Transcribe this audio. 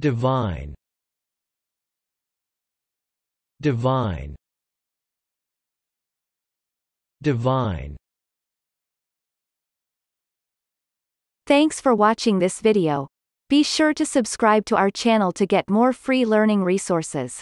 divine divine divine Thanks for watching this video. Be sure to subscribe to our channel to get more free learning resources.